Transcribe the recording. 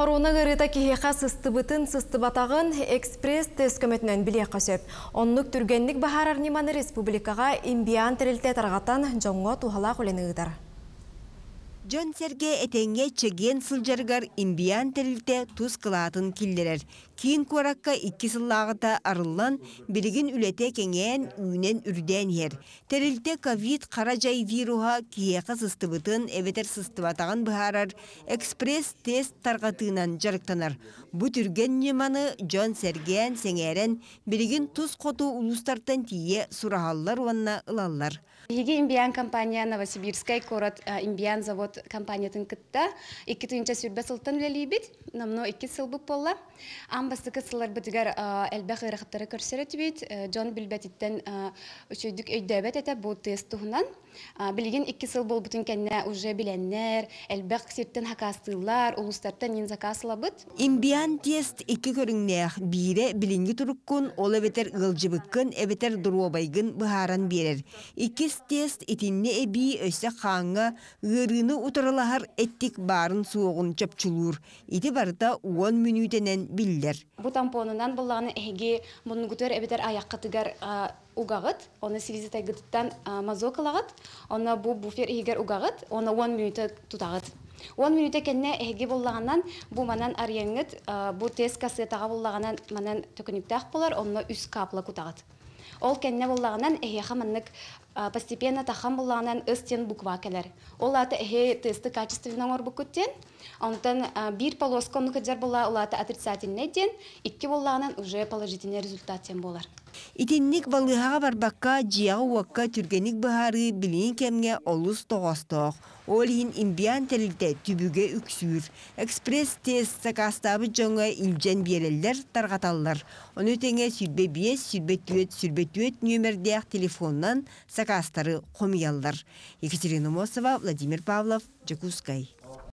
Хорона ғарыта бұтын сыстыбытын сыстыбатағын экспресс тез көметінен біле қосып. Оның түргенлік бағар арниманы республикаға имбиан тірілте тарғатан жоңғы туғала өлені Жон серге этенге чеген сылжаргар имбиян терилте туз кылатын киллерер. Кийин куракка икки сыллагыта арыллан билигин үлете кеңен үнен үрден ер. Терилте ковид каражай вируха киеқы сыстыбытын эветер сыстыбатаган быхарар экспресс тест таргатынан жарыктанар. Бу түрген неманы жон серген сеңерен билигин тус коту улустартан тие сурахаллар уанна ылаллар. иге имбиян компания Новосибирскай город имбиян завод компаниятын кытта икки туинча сүрбө сылтан билелийбит намно икки сылбып болла амбастыкы сылар бытыгар элбэх ырахтары көрсөретибит э, жон билбетиттен үчөйдүк өйдөбөт эте бу тыыс туһунан Билеген икки сыл бол бутын уже биленнер, әлбәк сирттен хакастылар, улустарттан ен закасылабыт. Имбиан тест екі көріңнеяқ бире билинги туруккун, ол әбетер ғылжыбыккын, әбетер дуруабайгын бұхаран берер. Екі тест етінне әби өсі қаңы, ғырыны ұтырылағар әттік барын суығын чөпчілур. Иті барда 10 минутенен биллер. Бұ тампонынан бұллағаны әге мұның күтер әбетер аяққатығар угағыт, оны сиризетай гыттан мазокалагыт, оны бу буфер егер угағыт, оны 10 минутта тутагыт. 10 минутта кенне эһиги боллағаннан бу манан арьянгыт, бу тез кассетага боллаганнан манан төкүниптак болар, оны 3 капла кутагыт. Ол кенне боллаганнан эһи хаманнык постепенно тахан боллағаннан ыстен буква келер. Ол аты эһи тесты качественно ор букуттен, онтан бир полоска онны кыдер болла, ол аты отрицательный уже положительный результат тем болар. Итинник бар барбакка жияғы уаққа түргенік бұхары білің кәмге олыс тоғастоқ. Ол хин имбиян тәлілді түбіге үксүр. Экспресс тест сақастабы жоңы үлжен берелдер тарғаталлар. Оны теңе сүрбе 5, сүрбе түйет, сүрбе түйет нөмірдеяқ телефоннан сақастары қомиялдар. Екатерина Мосова, Владимир Павлов, Джекускай.